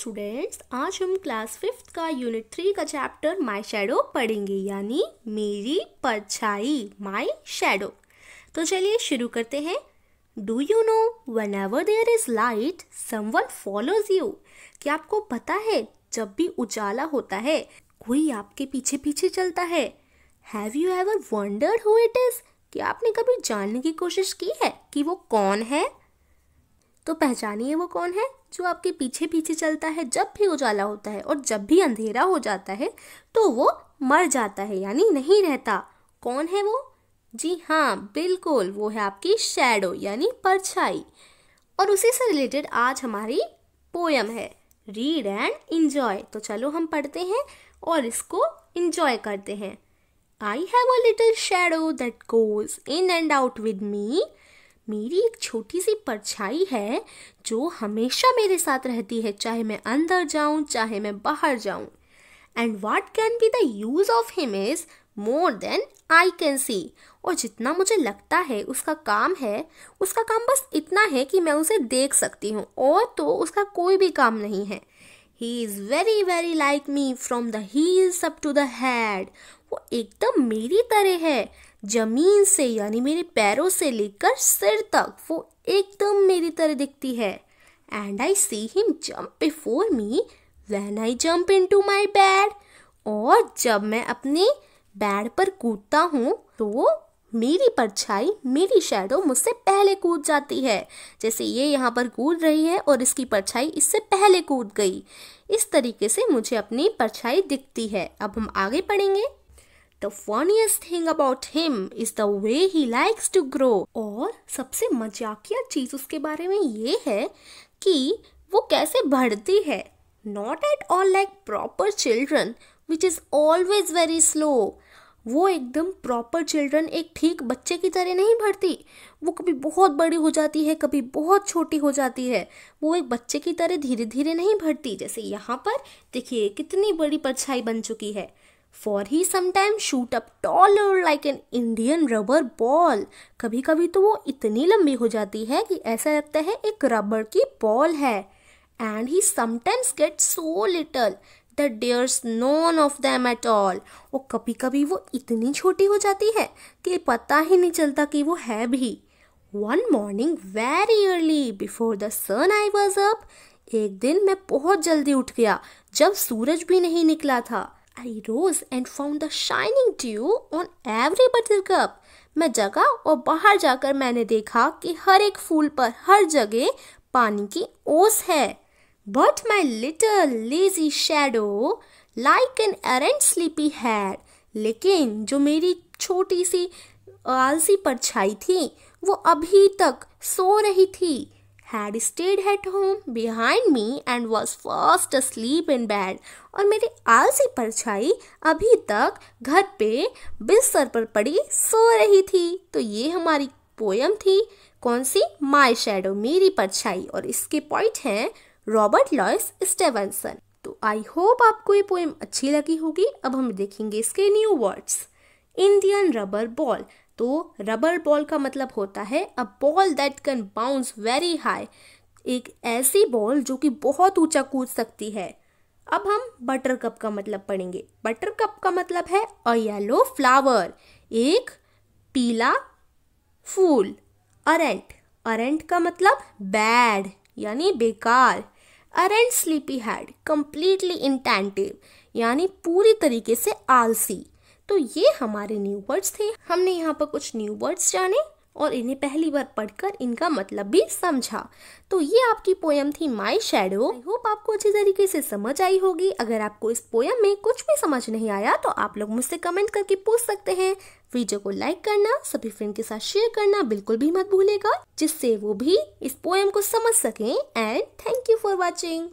students आज हम class fifth का यूनिट थ्री का चैप्टर माई शेडो पढ़ेंगे यानी मेरी परछाई माई शेडो तो चलिए शुरू करते हैं do you know one ever there is light someone follows you क्या आपको पता है जब भी उजाला होता है कोई आपके पीछे पीछे चलता है have you ever wondered who it is क्या आपने कभी जानने की कोशिश की है कि वो कौन है तो पहचानिए वो कौन है जो आपके पीछे पीछे चलता है जब भी उजाला होता है और जब भी अंधेरा हो जाता है तो वो मर जाता है यानी नहीं रहता कौन है वो जी हाँ बिल्कुल वो है आपकी शेडो यानी परछाई और उसी से रिलेटेड आज हमारी पोयम है रीड एंड इंजॉय तो चलो हम पढ़ते हैं और इसको इंजॉय करते हैं I have a little shadow that goes in and out with me मेरी एक छोटी सी परछाई है जो हमेशा मेरे साथ रहती है चाहे मैं अंदर जाऊं चाहे मैं बाहर जाऊं and what can be the use of him is more than I can see और जितना मुझे लगता है उसका काम है उसका काम बस इतना है कि मैं उसे देख सकती हूँ और तो उसका कोई भी काम नहीं है he is very very like me from the heels up to the head वो एकदम मेरी तरह है जमीन से यानी मेरे पैरों से लेकर सिर तक वो एकदम मेरी तरह दिखती है and I see him jump before me when I jump into my bed और जब मैं अपने बैड पर कूदता हूँ तो वो मेरी परछाई मेरी शेडो मुझसे पहले कूद जाती है जैसे ये यहाँ पर कूद रही है और इसकी परछाई इससे पहले कूद गई इस तरीके से मुझे अपनी परछाई दिखती है अब हम आगे पढ़ेंगे the funniest thing about him is the way he likes to grow और सबसे मजाकिया चीज उसके बारे में ये है कि वो कैसे बढ़ती है not at all like proper children which is always very slow वो एकदम प्रॉपर चिल्ड्रन एक ठीक बच्चे की तरह नहीं बढ़ती वो कभी बहुत बड़ी हो जाती है कभी बहुत छोटी हो जाती है वो एक बच्चे की तरह धीरे धीरे नहीं बढ़ती जैसे यहाँ पर देखिए कितनी बड़ी परछाई बन चुकी है for he sometime shoot up taller like an Indian rubber ball कभी कभी तो वो इतनी लंबी हो जाती है कि ऐसा लगता है एक रबर की बॉल है and he sometimes get so little that there's none of them at all वो कभी कभी वो इतनी छोटी हो जाती है कि पता ही नहीं चलता कि वो है भी one morning very early before the sun I was up एक दिन मैं बहुत जल्दी उठ गया जब सूरज भी नहीं निकला था I rose and found the shining dew on every buttercup मैं जगा और बाहर जाकर मैंने देखा कि हर एक फूल पर हर जगह पानी की ओस है but my little lazy shadow like an arrant sleepy head लेकिन जो मेरी छोटी सी आलसी परछाई थी वो अभी तक सो रही थी had stayed at home behind me and was fast asleep in bed और मेरी आलसी परछाई अभी तक घर पे बिस्तर पर पड़ी सो रही थी तो ये हमारी पोयम थी कौन सी माई शेडो मेरी परछाई और इसके पॉइंट हैं रॉबर्ट लॉयस स्टेवनसन तो आई होप आपको ये पोएम अच्छी लगी होगी अब हम देखेंगे इसके new words Indian rubber ball तो रबर बॉल का मतलब होता है a ball that can bounce very high एक ऐसी बॉल जो कि बहुत ऊंचा कूद सकती है अब हम बटर कप का मतलब पढ़ेंगे बटर कप का मतलब है अ येलो फ्लावर एक पीला फूल अरेंट अरेंट का मतलब बैड यानी बेकार arrant sleepy head completely inattentive यानी पूरी तरीके से आलसी तो ये हमारे न्यू वर्ड्स थे हमने यहाँ पर कुछ न्यू वर्ड्स जाने और इन्हें पहली बार पढ़कर इनका मतलब भी समझा तो ये आपकी पोयम थी माई शेडो आई होप आपको अच्छी तरीके से समझ आई होगी अगर आपको इस पोयम में कुछ भी समझ नहीं आया तो आप लोग मुझसे कमेंट करके पूछ सकते हैं वीडियो को लाइक करना सभी फ्रेंड के साथ शेयर करना बिल्कुल भी मत भूलेगा जिससे वो भी इस पोयम को समझ सके and thank you for watching